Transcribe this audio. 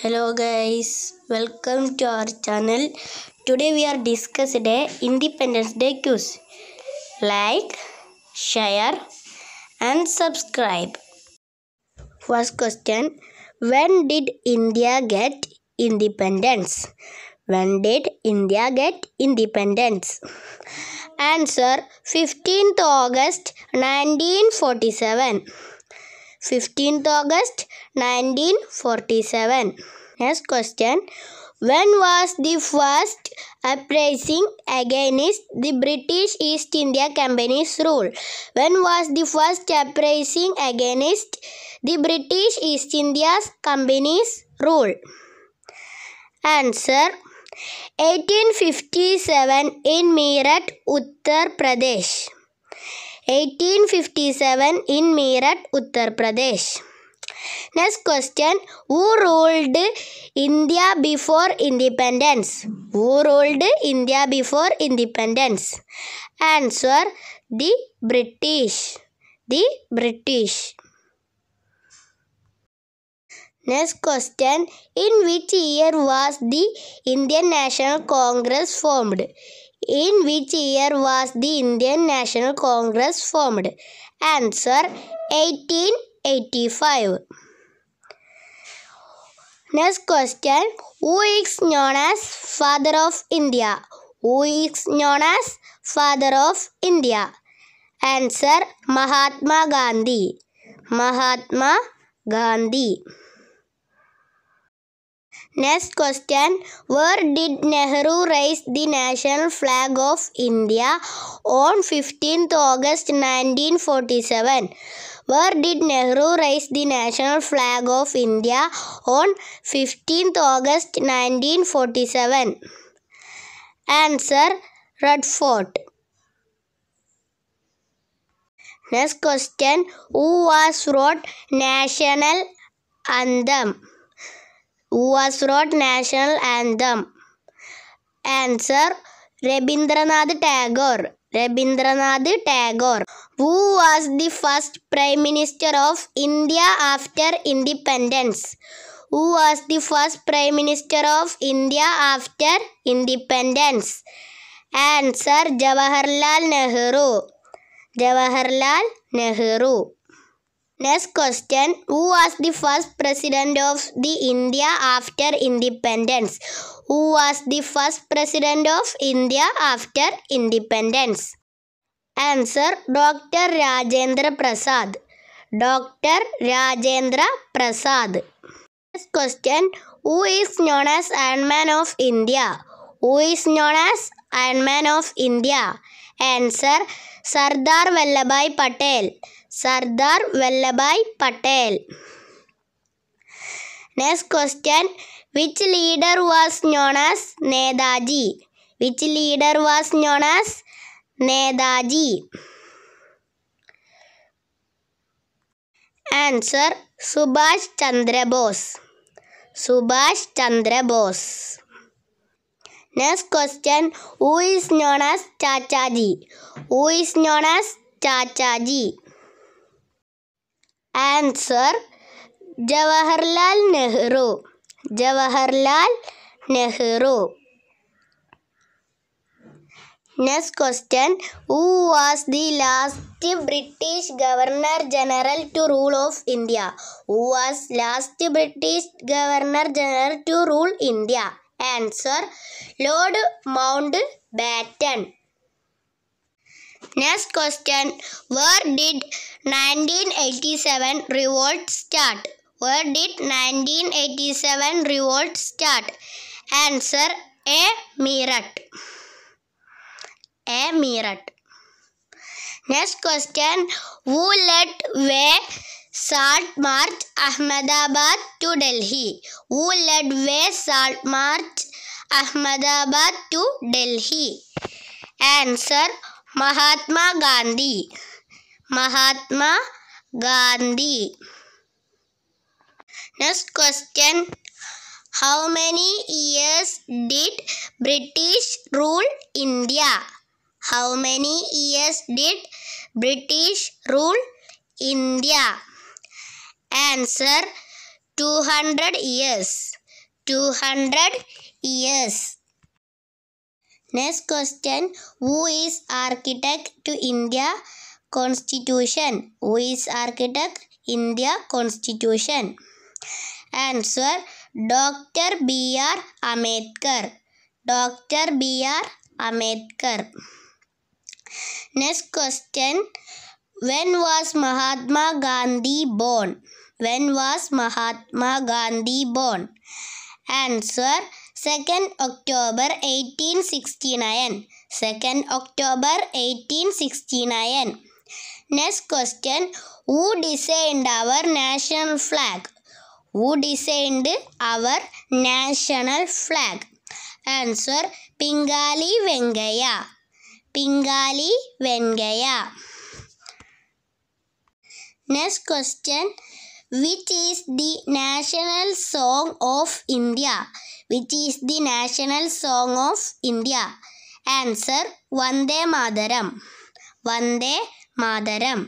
hello guys welcome to our channel today we are discussing independence day quiz like share and subscribe first question when did india get independence when did india get independence answer 15th august 1947 15th August 1947. Next question. When was the first uprising against the British East India Company's rule? When was the first uprising against the British East India Company's rule? Answer 1857 in Meerut, Uttar Pradesh. 1857 in Meerut, Uttar Pradesh. Next question Who ruled India before independence? Who ruled India before independence? Answer The British. The British. Next question In which year was the Indian National Congress formed? In which year was the Indian National Congress formed? Answer 1885. Next question Who is known as Father of India? Who is known as Father of India? Answer Mahatma Gandhi. Mahatma Gandhi. Next question. Where did Nehru raise the national flag of India on 15th August 1947? Where did Nehru raise the national flag of India on 15th August 1947? Answer Redford. Next question. Who was wrote National Anthem? was wrote national anthem answer Rabindranath Tagore Rabindranath Tagore who was the first prime minister of India after independence who was the first prime minister of India after independence answer Jawaharlal Nehru Jawaharlal Nehru Next question Who was the first president of the India after independence? Who was the first president of India after independence? Answer Dr. Rajendra Prasad. Dr. Rajendra Prasad. Next question Who is known as Iron Man of India? Who is known as Iron Man of India? Answer Sardar Vallabhai Patel. Sardar Vallabhbhai Patel next question which leader was known as Netaji which leader was known as Netaji answer Subhash Chandra Bose Subhash Chandra Bose next question who is known as Chachaji who is known as Chachaji Answer Jawaharlal Nehru. Jawaharlal Nehru. Next question Who was the last British Governor General to rule of India? Who was last British Governor General to rule India? Answer Lord Mountbatten. Next question. Where did 1987 revolt start? Where did 1987 revolt start? Answer A. Meerut. A. Meerut. Next question. Who led way Salt March Ahmedabad to Delhi? Who led way Salt March Ahmedabad to Delhi? Answer Mahatma Gandhi. Mahatma Gandhi. Next question. How many years did British rule India? How many years did British rule India? Answer 200 years. 200 years. Next question. Who is architect to India Constitution? Who is architect? India Constitution. Answer. Dr. B.R. Ambedkar. Dr. B.R. Ambedkar. Next question. When was Mahatma Gandhi born? When was Mahatma Gandhi born? Answer second October eighteen sixty nine second October eighteen sixty nine next question who designed our national flag who designed our national flag answer Pingali Venkayya Pingali Venkayya next question which is the national song of India which is the national song of India answer Vande Mataram Vande Mataram